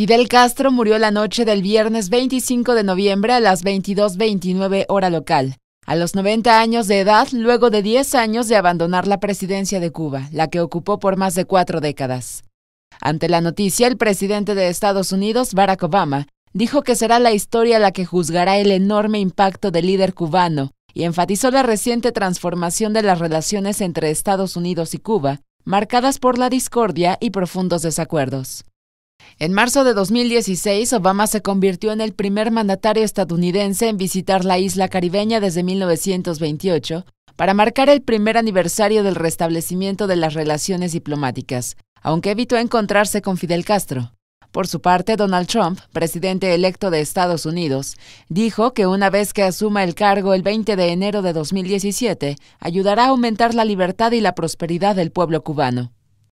Fidel Castro murió la noche del viernes 25 de noviembre a las 22.29 hora local, a los 90 años de edad luego de 10 años de abandonar la presidencia de Cuba, la que ocupó por más de cuatro décadas. Ante la noticia, el presidente de Estados Unidos, Barack Obama, dijo que será la historia la que juzgará el enorme impacto del líder cubano y enfatizó la reciente transformación de las relaciones entre Estados Unidos y Cuba, marcadas por la discordia y profundos desacuerdos. En marzo de 2016, Obama se convirtió en el primer mandatario estadounidense en visitar la isla caribeña desde 1928 para marcar el primer aniversario del restablecimiento de las relaciones diplomáticas, aunque evitó encontrarse con Fidel Castro. Por su parte, Donald Trump, presidente electo de Estados Unidos, dijo que una vez que asuma el cargo el 20 de enero de 2017, ayudará a aumentar la libertad y la prosperidad del pueblo cubano.